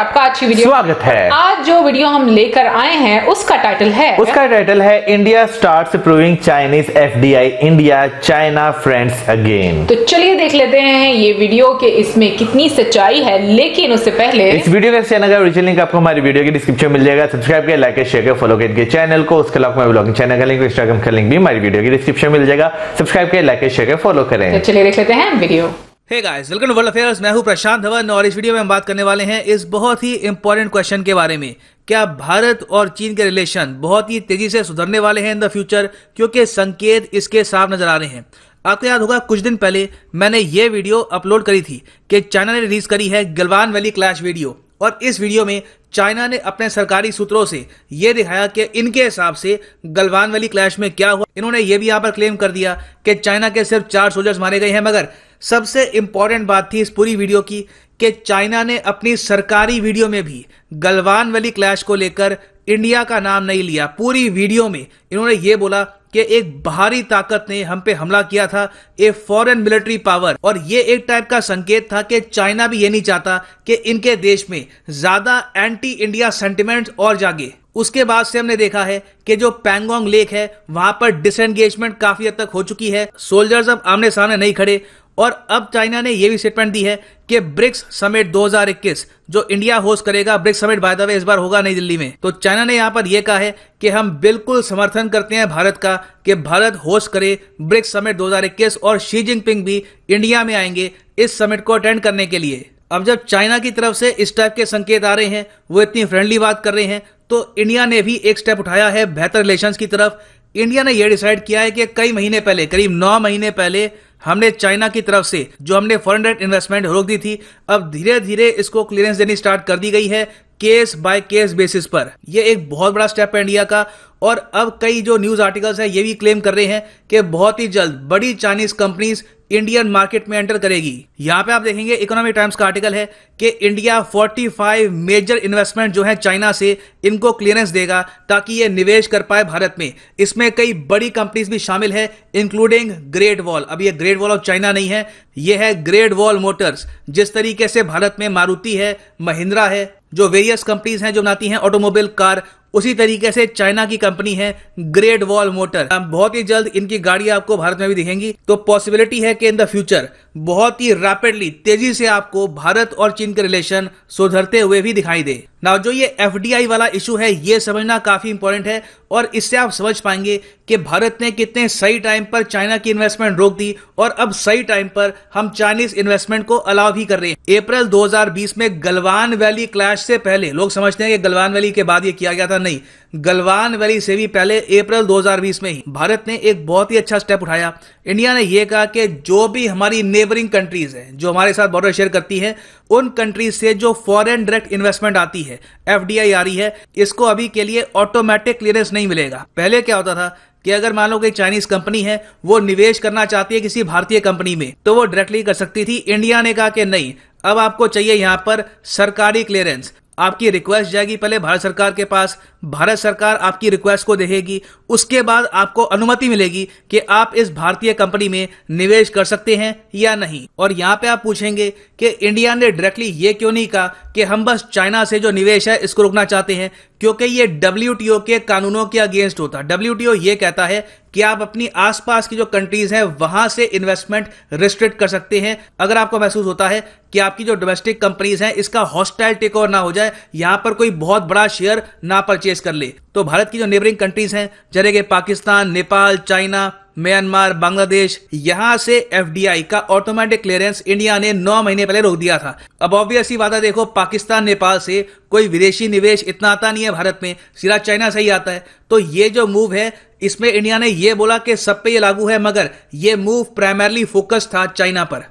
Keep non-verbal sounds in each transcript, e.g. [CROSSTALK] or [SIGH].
आपका अच्छी वीडियो स्वागत है आज जो वीडियो हम लेकर आए हैं उसका टाइटल है उसका टाइटल है India start proving Chinese F India China friends again तो चलिए देख लेते हैं ये वीडियो के इसमें कितनी सच्चाई है लेकिन उससे पहले इस वीडियो का चैनल का ओरिजिनल लिंक आपको हमारी वीडियो के डिस्क्रिप्शन मिल जाएगा सब्सक्राइब किया लाइक शेयर कर फॉलो करके चैनल को उसके अलावा हमारे ब्लॉगिंग चैनल का लिंक इंस्टाग्राम का लिंक भी हमारी वीडियो के डिस्क्रिप्शन मिल जाएगा सब्सक्राइब किया लाइक शेयर कर फॉलो करें तो चलिए देख लेते हैं video hey guys welcome to world affairs मैं हूं प्रशांत धवन और इस वीडियो में हम बात करने वाले हैं इस बहुत ही इंपॉर्टेंट क्वेश्चन के बारे में क्या भारत और चीन के रिलेशन बहुत ही तेजी से सुधरने वाले हैं इन द फ्यूचर क्योंकि संकेत इसके साफ नजर आ रहे हैं आपको याद होगा कुछ दिन पहले मैंने ये वीडियो अपलोड करी थी कि चाइना ने रिलीज करी है गलवान वैली क्लैश वीडियो और इस वीडियो में चाइना ने अपने सरकारी सूत्रों से ये दिखाया कि इनके हिसाब से गलवान वाली क्लैश में क्या हुआ इन्होंने ये भी यहाँ पर क्लेम कर दिया कि चाइना के सिर्फ चार सोल्जर्स मारे गए हैं मगर सबसे इंपॉर्टेंट बात थी इस पूरी वीडियो की कि चाइना ने अपनी सरकारी वीडियो में भी गलवान वाली क्लैश को लेकर इंडिया का नाम नहीं लिया पूरी वीडियो में इन्होंने ये बोला कि एक बाहरी ताकत ने हम पे हमला किया था ए फॉरेन मिलिट्री पावर और ये एक टाइप का संकेत था कि चाइना भी ये नहीं चाहता कि इनके देश में ज्यादा एंटी इंडिया सेंटिमेंट्स और जागे उसके बाद से हमने देखा है कि जो पैंगोंग लेक है वहां पर डिसएंगेजमेंट काफी हद तक हो चुकी है सोल्जर्स अब आमने सामने नहीं खड़े और अब चाइना ने यह भी स्टेटमेंट दी है कि ब्रिक्स समिट 2021 जो इंडिया होस्ट करेगा BRICS summit by the way इस बार होगा नई दिल्ली में तो चाइना ने यहां पर यह कहा है कि हम बिल्कुल समर्थन करते हैं भारत का कि भारत होस्ट करे ब्रिक्स समिट 2021 और शी जिनपिंग भी इंडिया में आएंगे इस समिट को अटेंड करने के लिए अब जब चाइना की तरफ से इस टाइप के संकेत आ रहे हैं वो इतनी फ्रेंडली बात कर रहे हैं तो इंडिया ने भी एक स्टेप उठाया है बेहतर रिलेशन की तरफ इंडिया ने यह डिसाइड किया है कि कई महीने पहले करीब नौ महीने पहले हमने चाइना की तरफ से जो हमने फॉरेन डायरेक्ट इन्वेस्टमेंट रोक दी थी अब धीरे धीरे इसको क्लियरेंस देनी स्टार्ट कर दी गई है केस बाय केस बेसिस पर यह एक बहुत बड़ा स्टेप है इंडिया का और अब कई जो न्यूज आर्टिकल्स हैं ये भी क्लेम कर रहे हैं कि बहुत ही जल्द बड़ी चाइनीज कंपनीज इंडियन मार्केट में एंटर करेगी यहाँ पे आप देखेंगे इकोनॉमिक टाइम्स का आर्टिकल है कि इंडिया 45 मेजर इन्वेस्टमेंट जो है चाइना से इनको क्लियरेंस देगा ताकि ये निवेश कर पाए भारत में इसमें कई बड़ी कंपनीज भी शामिल है इंक्लूडिंग ग्रेट वॉल अब ये ग्रेट वॉल ऑफ चाइना नहीं है यह है ग्रेट वॉल मोटर्स जिस तरीके से भारत में मारुति है महिंद्रा है जो वेरियस कंपनीज हैं जो बनाती हैं ऑटोमोबाइल कार उसी तरीके से चाइना की कंपनी है ग्रेट वॉल मोटर बहुत ही जल्द इनकी गाड़ियां आपको भारत में भी दिखेंगी तो पॉसिबिलिटी है कि इन द फ्यूचर बहुत ही रैपिडली तेजी से आपको भारत और चीन के रिलेशन सुधरते हुए भी दिखाई दे ना जो ये एफ वाला इशू है ये समझना काफी इंपॉर्टेंट है और इससे आप समझ पाएंगे कि भारत ने कितने सही टाइम पर चाइना की इन्वेस्टमेंट रोक दी और अब सही टाइम पर हम चाइनीज इन्वेस्टमेंट को अलाव भी कर रहे हैं अप्रैल 2020 में गलवान वैली क्लैश से पहले लोग समझते हैं कि गलवान वैली के बाद ये किया गया था ज्यादा नहीं गलवान वैली से भी पहले अप्रैल 2020 में ही भारत ने एक बहुत ही अच्छा स्टेप उठाया इंडिया ने यह कहा कि जो भी हमारी नेबरिंग कंट्रीज हैं जो हमारे साथ बॉर्डर शेयर करती हैं उन कंट्रीज से जो फॉरेन डायरेक्ट इन्वेस्टमेंट आती है एफ आ रही है इसको अभी के लिए ऑटोमेटिक क्लियरेंस नहीं मिलेगा पहले क्या होता था कि अगर मान लो कि चाइनीज कंपनी है वो निवेश करना चाहती है किसी भारतीय कंपनी में तो वो डायरेक्टली कर सकती थी इंडिया ने कहा कि नहीं अब आपको चाहिए यहाँ पर सरकारी क्लियरेंस आपकी रिक्वेस्ट जाएगी पहले भारत सरकार के पास भारत सरकार आपकी रिक्वेस्ट को देखेगी उसके बाद आपको अनुमति मिलेगी कि आप इस भारतीय कंपनी में निवेश कर सकते हैं या नहीं और यहाँ पे आप पूछेंगे कि इंडिया ने डायरेक्टली ये क्यों नहीं कहा कि हम बस चाइना से जो निवेश है इसको रोकना चाहते हैं क्योंकि ये डब्ल्यू के कानूनों के अगेंस्ट होता है डब्ल्यू ये कहता है कि आप अपनी आसपास की जो कंट्रीज हैं वहां से इन्वेस्टमेंट रिस्ट्रिक्ट कर सकते हैं अगर आपको महसूस होता है कि आपकी जो डोमेस्टिक कंपनीज हैं इसका हॉस्टाइल टेक ओवर ना हो जाए यहां पर कोई बहुत बड़ा शेयर ना परचेज कर ले तो भारत की जो नेबरिंग कंट्रीज हैं जैसे कि पाकिस्तान नेपाल चाइना म्यांमार बांग्लादेश यहाँ से एफ का ऑटोमेटिक क्लियरेंस इंडिया ने नौ महीने पहले रोक दिया था अब ऑब्वियसली बात है देखो पाकिस्तान नेपाल से कोई विदेशी निवेश इतना आता नहीं है भारत में सीधा चाइना से ही आता है तो ये जो मूव है इसमें इंडिया ने यह बोला कि सब पे ये लागू है मगर ये मूव प्राइमरली फोकस था चाइना पर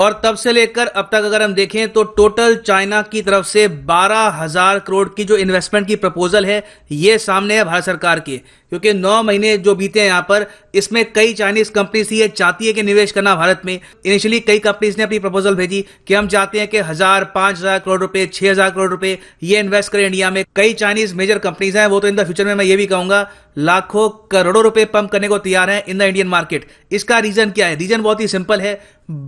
और तब से लेकर अब तक अगर हम देखें तो टोटल चाइना की तरफ से बारह हजार करोड़ की जो इन्वेस्टमेंट की प्रपोजल है ये सामने है भारत सरकार की क्योंकि नौ महीने जो बीते हैं यहाँ पर इसमें कई चाइनीज कंपनीज ये चाहती है कि निवेश करना भारत में इनिशियली कई कंपनीज ने अपनी प्रपोजल भेजी कि हम चाहते हैं कि हजार पांच हजार करोड़ रुपए छह हजार करोड़ रुपए ये इन्वेस्ट करें इंडिया में कई चाइनीज मेजर कंपनीज हैं वो तो इन द फ्यूचर में मैं ये भी कहूंगा लाखों करोड़ों रुपए पंप करने को तैयार हैं इन द इंडियन मार्केट इसका रीजन क्या है रीजन बहुत ही सिंपल है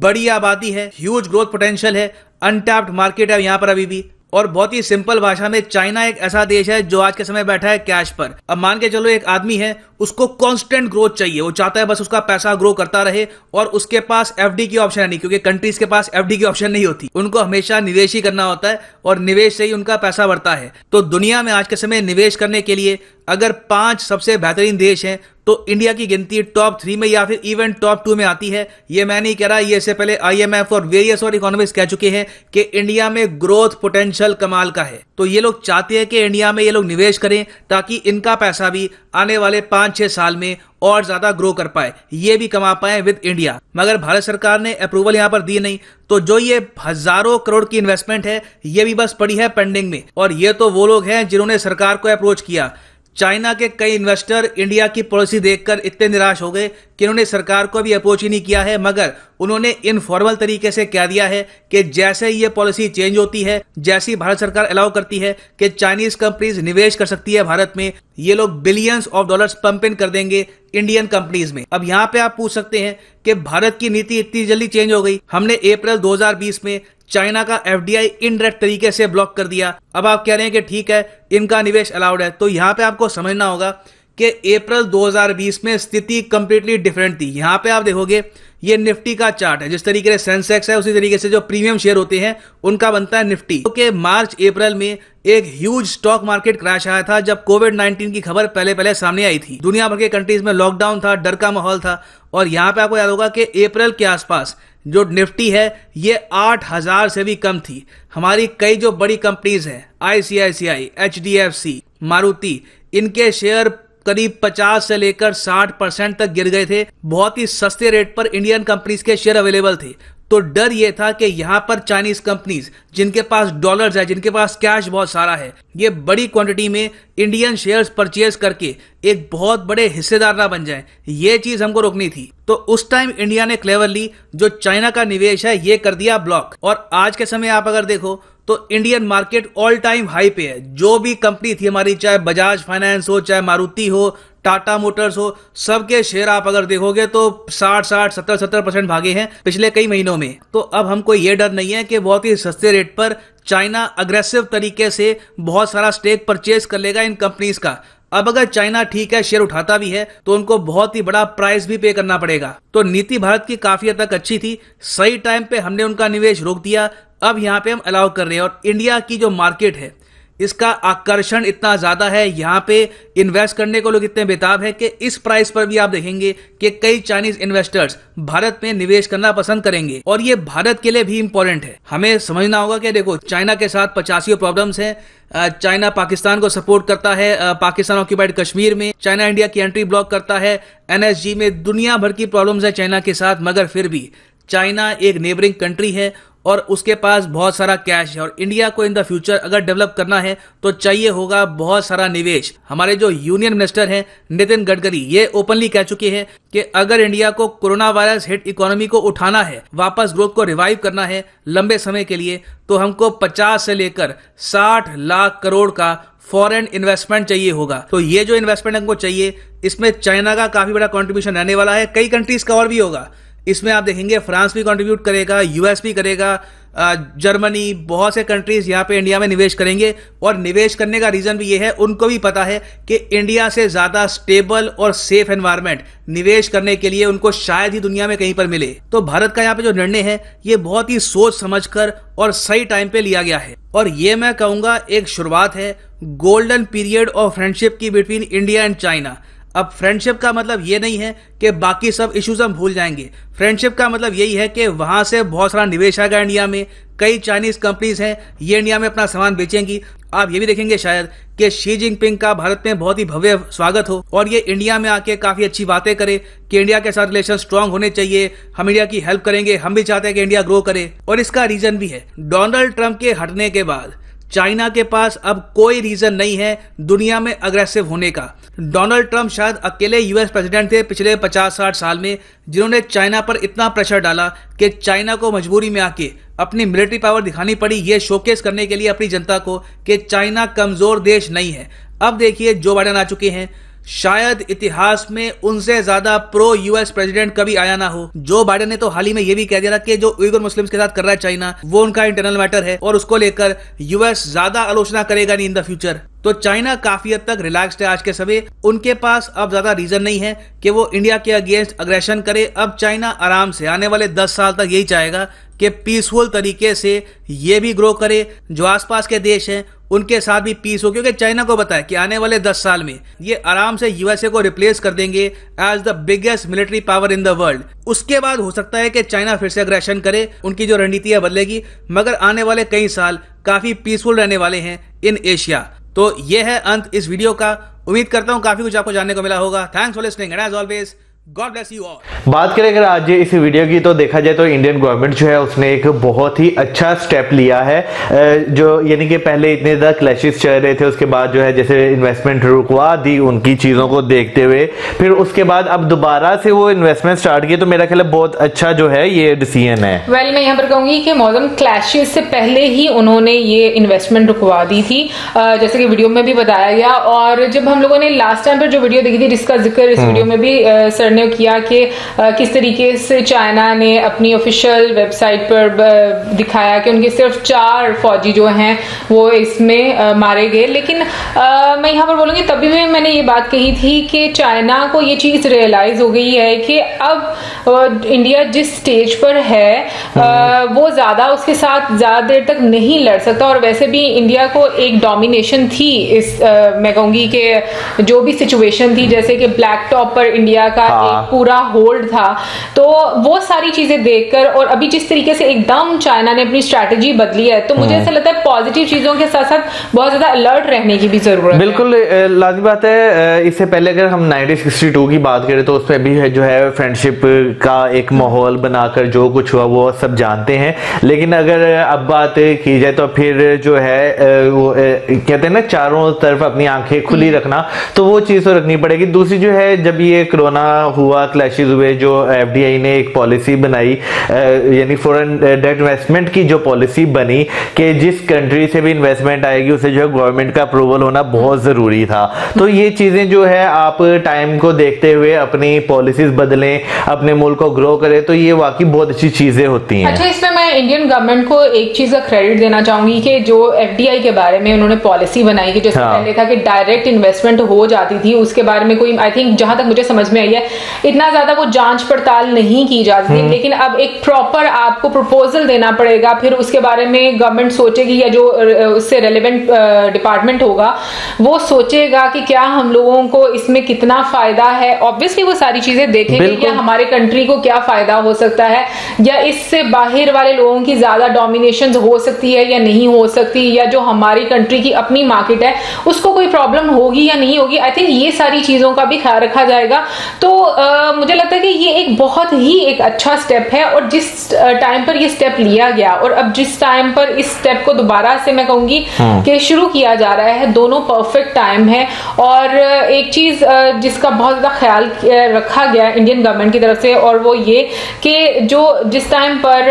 बड़ी आबादी है ह्यूज ग्रोथ पोटेंशियल है अनटैप्ड मार्केट है यहां पर अभी भी और बहुत ही सिंपल भाषा में चाइना एक ऐसा देश है जो आज के समय बैठा है कैश पर अब मान के चलो एक आदमी है उसको कांस्टेंट ग्रोथ चाहिए वो चाहता है बस उसका पैसा ग्रो करता रहे और उसके पास एफडी की ऑप्शन है नहीं क्योंकि कंट्रीज के पास एफडी की ऑप्शन नहीं होती उनको हमेशा निवेश ही करना होता है और निवेश से ही उनका पैसा बढ़ता है तो दुनिया में आज के समय निवेश करने के लिए अगर पांच सबसे बेहतरीन देश हैं तो इंडिया की गिनती टॉप थ्री में या फिर इवन टॉप टू में आती है ये मैं नहीं कह रहा ये इससे पहले आईएमएफ और वेरियस और इकोनॉमिस्ट कह चुके हैं कि इंडिया में ग्रोथ पोटेंशियल कमाल का है तो ये लोग चाहते हैं कि इंडिया में ये लोग निवेश करें ताकि इनका पैसा भी आने वाले पांच छह साल में और ज्यादा ग्रो कर पाए ये भी कमा पाए विद इंडिया मगर भारत सरकार ने अप्रूवल यहां पर दी नहीं तो जो ये हजारों करोड़ की इन्वेस्टमेंट है ये भी बस पड़ी है पेंडिंग में और ये तो वो लोग हैं जिन्होंने सरकार को अप्रोच किया चाइना के कई इन्वेस्टर इंडिया की पॉलिसी देखकर इतने निराश हो गए कि उन्होंने सरकार को भी अप्रोच ही नहीं किया है मगर उन्होंने इनफॉर्मल तरीके से कह दिया है कि जैसे ये पॉलिसी चेंज होती है जैसी भारत सरकार अलाउ करती है कि चाइनीज कंपनीज निवेश कर सकती है भारत में ये लोग billions of dollars pump in कर देंगे इंडियन कंपनीज में अब यहाँ पे आप पूछ सकते हैं कि भारत की नीति इतनी जल्दी चेंज हो गई हमने अप्रैल 2020 में चाइना का एफ इनडायरेक्ट तरीके से ब्लॉक कर दिया अब आप कह रहे हैं कि ठीक है इनका निवेश अलाउड है तो यहाँ पे आपको समझना होगा कि अप्रैल 2020 में स्थिति कंप्लीटली डिफरेंट थी यहां पे आप देखोगे ये निफ्टी का चार्ट है जिस तरीके से सेंसेक्स है उसी तरीके से जो प्रीमियम शेयर होते हैं उनका बनता है निफ्टी क्योंकि तो मार्च अप्रैल में एक ह्यूज स्टॉक मार्केट क्रैश आया था जब कोविड 19 की खबर पहले पहले सामने आई थी दुनिया भर के कंट्रीज में लॉकडाउन था डर का माहौल था और यहाँ पे आपको याद होगा कि अप्रैल के आसपास जो निफ्टी है ये आठ हजार से भी कम थी हमारी कई जो बड़ी कंपनीज हैं ICICI H D F C Maruti इनके शेयर करीब 50 से लेकर 60 परसेंट तक गिर गए थे बहुत ही सस्ते रेट पर इंडियन कंपनीज के शेयर अवेलेबल थे तो डर यह था कि यहाँ पर चाइनीज कंपनीज जिनके पास डॉलर्स है जिनके पास कैश बहुत सारा है ये बड़ी क्वांटिटी में इंडियन शेयर्स परचेज करके एक बहुत बड़े हिस्सेदार ना बन जाए ये चीज हमको रोकनी थी तो उस टाइम इंडिया ने क्लेवरली जो चाइना का निवेश है ये कर दिया ब्लॉक और आज के समय आप अगर देखो तो Indian market all time high पे है जो भी कंपनी थी हमारी चाहे बजाज फाइनेंस हो चाहे मारुति हो टाटा मोटर्स हो सबके शेयर आप अगर देखोगे तो साठ साठ सत्तर सत्तर परसेंट भागे हैं पिछले कई महीनों में तो अब हमको ये डर नहीं है कि बहुत ही सस्ते रेट पर चाइना अग्रेसिव तरीके से बहुत सारा स्टेक परचेज कर लेगा इन कंपनीज का अब अगर चाइना ठीक है शेयर उठाता भी है तो उनको बहुत ही बड़ा प्राइस भी पे करना पड़ेगा तो नीति भारत की काफी हद तक अच्छी थी सही टाइम पे हमने उनका निवेश रोक दिया अब यहाँ पे हम अलाउ कर रहे हैं और इंडिया की जो मार्केट है इसका आकर्षण इतना ज्यादा है यहाँ पे इन्वेस्ट करने को लोग इतने बेताब है कि इस प्राइस पर भी आप देखेंगे कि कई चाइनीज इन्वेस्टर्स भारत में निवेश करना पसंद करेंगे और ये भारत के लिए भी इंपॉर्टेंट है हमें समझना होगा कि देखो चाइना के साथ पचासियों प्रॉब्लम्स हैं चाइना पाकिस्तान को सपोर्ट करता है पाकिस्तान ऑक्यूपाइड कश्मीर में चाइना इंडिया की एंट्री ब्लॉक करता है एनएसजी में दुनिया भर की प्रॉब्लम्स है चाइना के साथ मगर फिर भी चाइना एक नेबरिंग कंट्री है और उसके पास बहुत सारा कैश है और इंडिया को इन द फ्यूचर अगर डेवलप करना है तो चाहिए होगा बहुत सारा निवेश हमारे जो यूनियन मिनिस्टर हैं नितिन गडकरी ये ओपनली कह चुके हैं कि अगर इंडिया को कोरोना वायरस हिट इकोनॉमी को उठाना है वापस ग्रोथ को रिवाइव करना है लंबे समय के लिए तो हमको 50 से लेकर 60 लाख करोड़ का फॉरेन इन्वेस्टमेंट चाहिए होगा तो ये जो इन्वेस्टमेंट हमको चाहिए इसमें चाइना का काफी बड़ा कॉन्ट्रीब्यूशन रहने वाला है कई कंट्रीज का और भी होगा इसमें आप देखेंगे फ्रांस भी कंट्रीब्यूट करेगा यूएस भी करेगा जर्मनी बहुत से कंट्रीज यहाँ पे इंडिया में निवेश करेंगे और निवेश करने का रीजन भी ये है उनको भी पता है कि इंडिया से ज्यादा स्टेबल और सेफ एनवायरमेंट निवेश करने के लिए उनको शायद ही दुनिया में कहीं पर मिले तो भारत का यहाँ पे जो निर्णय है ये बहुत ही सोच समझ कर और सही टाइम पे लिया गया है और ये मैं कहूंगा एक शुरुआत है गोल्डन पीरियड ऑफ फ्रेंडशिप की बिटवीन इंडिया एंड चाइना अब फ्रेंडशिप का मतलब ये नहीं है कि बाकी सब इश्यूज हम भूल जाएंगे फ्रेंडशिप का मतलब यही है कि वहां से बहुत सारा निवेश आएगा इंडिया में कई चाइनीज कंपनीज हैं ये इंडिया में अपना सामान बेचेंगी आप ये भी देखेंगे शायद कि शी जिनपिंग का भारत में बहुत ही भव्य स्वागत हो और ये इंडिया में आके काफी अच्छी बातें करे कि इंडिया के साथ रिलेशन स्ट्रांग होने चाहिए हम इंडिया की हेल्प करेंगे हम भी चाहते हैं कि इंडिया ग्रो करे और इसका रीजन भी है डोनाल्ड ट्रंप के हटने के बाद चाइना के पास अब कोई रीजन नहीं है दुनिया में अग्रेसिव होने का डोनाल्ड ट्रंप शायद अकेले यूएस प्रेसिडेंट थे पिछले 50-60 साल में जिन्होंने चाइना पर इतना प्रेशर डाला कि चाइना को मजबूरी में आके अपनी मिलिट्री पावर दिखानी पड़ी ये शोकेस करने के लिए अपनी जनता को कि चाइना कमजोर देश नहीं है अब देखिए जो बाइडन आ चुके हैं शायद इतिहास में उनसे ज्यादा प्रो यूएस प्रेसिडेंट कभी आया ना हो जो बाइडन ने तो हाल ही में ये भी कह दिया था कि जो उइगर मुस्लिम्स के साथ कर रहा है चाइना वो उनका इंटरनल मैटर है और उसको लेकर यूएस ज्यादा आलोचना करेगा नहीं इन द फ्यूचर तो चाइना काफी हद तक रिलैक्स्ड है आज के समय उनके पास अब ज्यादा रीजन नहीं है कि वो इंडिया के अगेंस्ट अग्रेशन करे अब चाइना आराम से आने वाले दस साल तक यही चाहेगा कि पीसफुल तरीके से ये भी ग्रो करे जो आसपास के देश हैं उनके साथ भी पीस हो क्योंकि चाइना को बताया कि आने वाले दस साल में ये आराम से यूएसए को रिप्लेस कर देंगे as the biggest military power in the world उसके बाद हो सकता है कि चाइना फिर से अग्रेशन करे उनकी जो रणनीति है बदलेगी मगर आने वाले कई साल काफी पीसफुल रहने वाले हैं इन एशिया तो ये है अंत इस वीडियो का उम्मीद करता हूँ काफी कुछ आपको जानने को मिला होगा thanks for listening and as always God bless you all बात करें अगर आज इस वीडियो की तो देखा जाए तो इंडियन गवर्नमेंट जो है उसने एक बहुत ही अच्छा स्टेप लिया है जो यानी कि पहले इतने ज़्यादा क्लैशेस चल रहे थे उसके बाद जो है जैसे इन्वेस्टमेंट रुकवा दी उनकी चीज़ों को देखते हुए फिर उसके बाद अब दोबारा से वो इन्वेस्टमेंट स्टार्ट किए तो मेरा ख्याल बहुत अच्छा जो है ये डिसीजन है वेल well, मैं यहाँ पर कहूंगी कि मौसम क्लैशेस से पहले ही उन्होंने ये इन्वेस्टमेंट रुकवा दी थी जैसे कि वीडियो में भी बताया गया और जब हम लोगों ने लास्ट टाइम पर जो वीडियो देखी थी जिसका जिक्र इस वीडियो हम्म। में भी सर ने किया कि किस तरीके से चाइना ने अपनी ऑफिशियल वेबसाइट पर दिखाया कि उनके सिर्फ चार फौजी जो हैं वो इसमें मारे गए लेकिन आ, मैं यहाँ पर बोलूँगी तभी भी मैंने ये बात कही थी कि चाइना को ये चीज़ रियलाइज़ हो गई है कि अब इंडिया जिस स्टेज पर है आ, हम्म। वो ज़्यादा उसके साथ ज़्यादा देर तक नहीं लड़ सकता और वैसे भी इंडिया को एक डोमिनेशन थी इस आ, मैं कहूँगी कि जो भी सिचुएशन थी जैसे कि ब्लैक टॉप पर इंडिया का हाँ। हाँ। पूरा होल्ड था तो वो सारी चीजें देखकर और अभी जिस तरीके से एकदम चाइना ने अपनी स्ट्रेटेजी बदली है तो मुझे हम्म। ऐसा लगता है पॉजिटिव चीजों के साथ साथ बहुत ज्यादा अलर्ट रहने की भी जरूरत बिल्कुल लाजी बात है इससे पहले अगर हम नाइनटीन की बात करें तो उसमें भी जो है फ्रेंडशिप का एक माहौल बनाकर जो कुछ हुआ वो सब जानते हैं लेकिन अगर अब बात की जाए तो फिर जो है वो कहते हैं ना चारों तरफ अपनी आंखें खुली हम्म। रखना तो वो चीज़ तो रखनी पड़ेगी दूसरी जो है जब ये कोरोना हुआ क्लैशेज हुए जो एफ ने एक पॉलिसी बनाई यानी फॉरन डेट इन्वेस्टमेंट की जो पॉलिसी बनी कि जिस कंट्री से भी इन्वेस्टमेंट आएगी उसे जो है गवर्नमेंट का अप्रूवल होना बहुत ज़रूरी था तो ये चीज़ें जो है आप टाइम को देखते हुए अपनी पॉलिसीज बदलें अपने मुल्क को ग्रो करें तो ये वाकई बहुत अच्छी चीज़ें होती हैं अच्छा इसमें मैं इंडियन गवर्नमेंट को एक चीज़ का क्रेडिट देना चाहूंगी कि जो एफ के बारे में उन्होंने पॉलिसी बनाई कि जैसे हाँ। पहले था कि डायरेक्ट इन्वेस्टमेंट हो जाती थी उसके बारे में कोई आई थिंक जहां तक मुझे समझ में आई है इतना ज्यादा वो जांच पड़ताल नहीं की जाती हम्म। लेकिन अब एक प्रॉपर आपको प्रपोजल देना पड़ेगा फिर उसके बारे में गवर्नमेंट सोचेगी या जो उससे रेलिवेंट डिपार्टमेंट होगा वो सोचेगा कि क्या हम लोगों को इसमें कितना फायदा है ऑब्वियसली वो सारी चीजें देखेंगे या हमारे कंट्री को क्या फायदा हो सकता है या इससे बाहर वाले लोगों की ज्यादा डोमिनेशन हो सकती है या नहीं हो सकती या जो हमारी कंट्री की अपनी मार्केट है उसको कोई प्रॉब्लम होगी या नहीं होगी आई थिंक ये सारी चीजों का भी ख्याल रखा जाएगा तो आ, मुझे लगता है कि ये एक बहुत ही एक अच्छा स्टेप है और जिस टाइम पर ये स्टेप लिया गया और अब जिस टाइम पर इस स्टेप को दोबारा से मैं कहूंगी हाँ। कि शुरू किया जा रहा है दोनों परफेक्ट टाइम है और एक चीज जिसका बहुत ज्यादा ख्याल रखा गया इंडियन गवर्नमेंट की तरफ से और वो ये कि जो जिस टाइम पर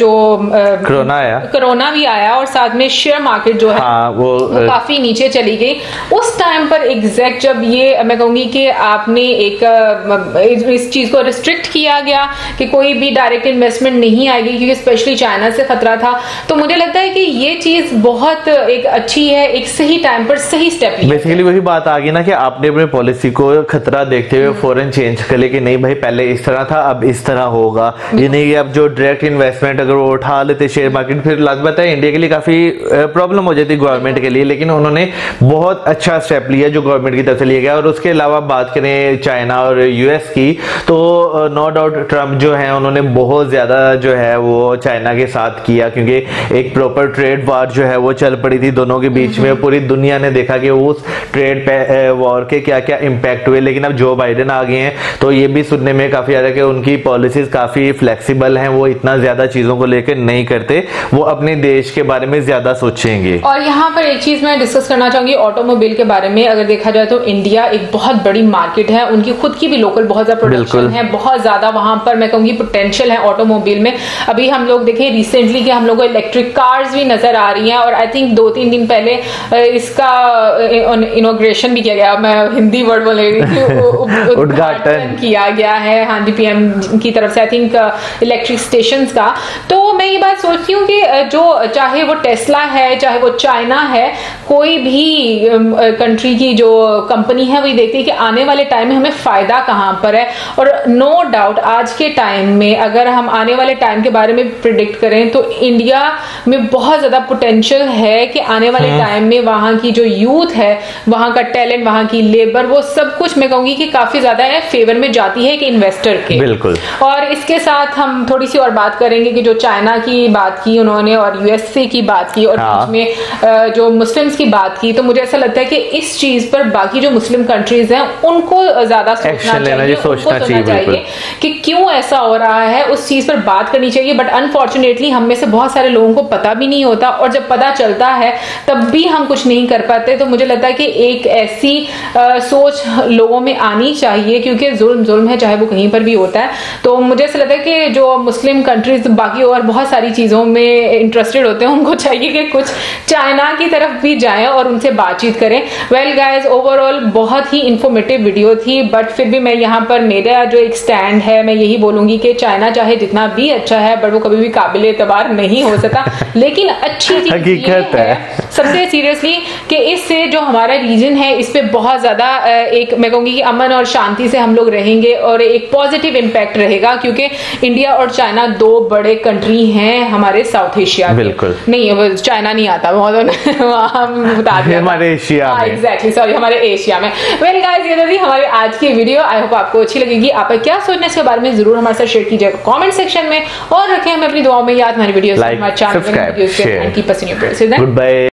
जो कोरोना आया कोरोना भी आया और साथ में शेयर मार्केट जो है हाँ, वो, वो काफी नीचे चली गई उस टाइम पर एग्जैक्ट जब ये मैं कहूंगी कि आपने एक इस चीज़ को रिस्ट्रिक्ट किया गया कि कोई भी डायरेक्ट इन्वेस्टमेंट नहीं आएगी क्योंकि स्पेशली चाइना से खतरा था तो मुझे लगता है कि ये चीज़ बहुत एक अच्छी है एक सही टाइम पर सही स्टेप बेसिकली वही बात आ गई ना कि आपने अपने पॉलिसी को खतरा देखते हुए फॉरन हम्म। चेंज कर लिया कि नहीं भाई पहले इस तरह था अब इस तरह होगा हम्म। ये नहीं अब जो डायरेक्ट इन्वेस्टमेंट अगर वो उठा लेते शेयर मार्केट फिर लाजमत है इंडिया के लिए काफ़ी प्रॉब्लम हो जाती गवर्नमेंट के लिए लेकिन उन्होंने बहुत अच्छा स्टेप लिया जो गवर्नमेंट की तरफ से लिया गया और उसके अलावा बात करें चाइना और और यूएस की तो नो डाउट ट्रम्प जो है उन्होंने बहुत ज़्यादा जो है वो चाइना के साथ किया क्योंकि एक प्रॉपर ट्रेड वार जो है वो चल पड़ी थी दोनों के बीच में पूरी दुनिया ने देखा कि उस ट्रेड वॉर के क्या क्या इम्पैक्ट हुए लेकिन अब जो बाइडन आ गए हैं तो ये भी सुनने में काफ़ी आ रहा है कि उनकी पॉलिसीज़ काफ़ी फ्लेक्सिबल हैं वो इतना ज़्यादा चीज़ों को लेकर नहीं करते वो अपने देश के बारे में ज़्यादा सोचेंगे और यहाँ पर एक चीज़ मैं डिस्कस करना चाहूंगी ऑटोमोबाइल के बारे में अगर देखा जाए तो इंडिया एक बहुत बड़ी मार्केट है उनकी खुद की की भी लोकल बहुत ज्यादा प्रोडक्शन है बहुत ज्यादा वहां पर मैं कहूंगी पोटेंशियल है ऑटोमोबाइल में अभी हम लोग देखें रिसेंटली कि हम लोग को इलेक्ट्रिक कार्स भी नजर आ रही हैं और आई थिंक दो तीन दिन पहले इसका इनोग्रेशन भी किया गया मैं हिंदी वर्ड बोल रही थी [LAUGHS] उद्घाटन किया गया है हाँ जी पीएम की तरफ से आई थिंक इलेक्ट्रिक स्टेशन का तो मैं ये बात सोचती हूँ कि जो चाहे वो टेस्ला है चाहे वो चाइना है कोई भी कंट्री की जो कंपनी है वो देखती है कि आने वाले टाइम में हमें फायदा क्या कहां पर है और नो no डाउट आज के टाइम में अगर हम आने वाले टाइम के बारे में प्रिडिक्ट करें तो इंडिया में बहुत ज़्यादा पोटेंशियल है कि आने वाले टाइम हम्म। में वहां की जो यूथ है वहां का टैलेंट वहां की लेबर वो सब कुछ मैं कहूंगी कि काफ़ी ज़्यादा है फेवर में जाती है एक इन्वेस्टर के बिल्कुल और इसके साथ हम थोड़ी सी और बात करेंगे कि जो चाइना की बात की उन्होंने और यूएसए की बात की और हाँ। में जो मुस्लिम्स की बात की तो मुझे ऐसा लगता है कि इस चीज़ पर बाकी जो मुस्लिम कंट्रीज हैं उनको ज़्यादा एक्शन लेना चाहिए सोचना चाहिए बिल्कुल कि क्यों ऐसा हो रहा है उस चीज पर बात करनी चाहिए बट अनफॉर्चुनेटली हम में से बहुत सारे लोगों को पता भी नहीं होता और जब पता चलता है तब भी हम कुछ नहीं कर पाते तो मुझे लगता है कि एक ऐसी सोच लोगों में आनी चाहिए क्योंकि जुल्म जुल्म है चाहे वो कहीं पर भी होता है तो मुझे ऐसा लगता है कि जो मुस्लिम कंट्रीज बाकी और बहुत सारी चीज़ों में इंटरेस्टेड होते हैं उनको [LAUGHS] चाहिए कि कुछ चाइना की तरफ भी जाए और उनसे बातचीत करें वेल गाइज ओवरऑल बहुत ही इन्फॉर्मेटिव वीडियो थी बट फिर भी भी मैं यहाँ पर मेरा जो एक स्टैंड है मैं यही बोलूंगी कि चाइना चाहे जितना भी अच्छा है बट वो कभी भी काबिल एतबार नहीं हो सका [LAUGHS] लेकिन अच्छी चीज है, है सबसे सीरियसली कि इससे जो हमारा रीजन है इस पर बहुत ज्यादा एक मैं कहूँगी कि अमन और शांति से हम लोग रहेंगे और एक पॉजिटिव इम्पैक्ट रहेगा क्योंकि इंडिया और चाइना दो बड़े कंट्री हैं हमारे साउथ एशिया बिल्कुल नहीं चाइना नहीं आता तो [LAUGHS] बहुत हमारे एशिया एग्जैक्टली सॉरी हमारे एशिया में वेल गाइस ये तो थी हमारी आज की वीडियो आई होप आपको अच्छी लगेगी आप क्या सोचना इसके बारे में जरूर हमारे साथ शेयर कीजिएगा कॉमेंट सेक्शन में और रखें हमें अपनी दुआओं में याद हमारी वीडियो हमारे चैनल